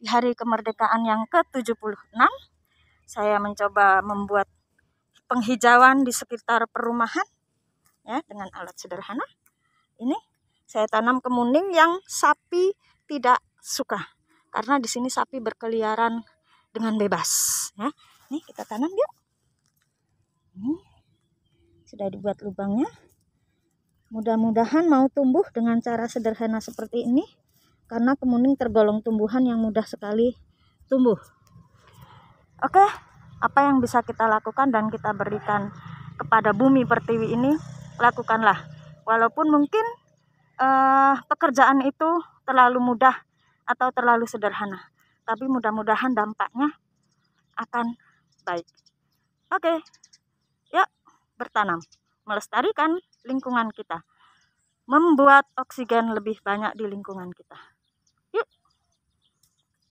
di hari kemerdekaan yang ke-76 saya mencoba membuat penghijauan di sekitar perumahan ya dengan alat sederhana. Ini saya tanam kemuning yang sapi tidak suka karena di sini sapi berkeliaran dengan bebas ya. ini kita tanam yuk. Ini sudah dibuat lubangnya. Mudah-mudahan mau tumbuh dengan cara sederhana seperti ini karena kemuning tergolong tumbuhan yang mudah sekali tumbuh. Oke, apa yang bisa kita lakukan dan kita berikan kepada bumi pertiwi ini, lakukanlah. Walaupun mungkin eh, pekerjaan itu terlalu mudah atau terlalu sederhana, tapi mudah-mudahan dampaknya akan baik. Oke, yuk bertanam, melestarikan lingkungan kita, membuat oksigen lebih banyak di lingkungan kita.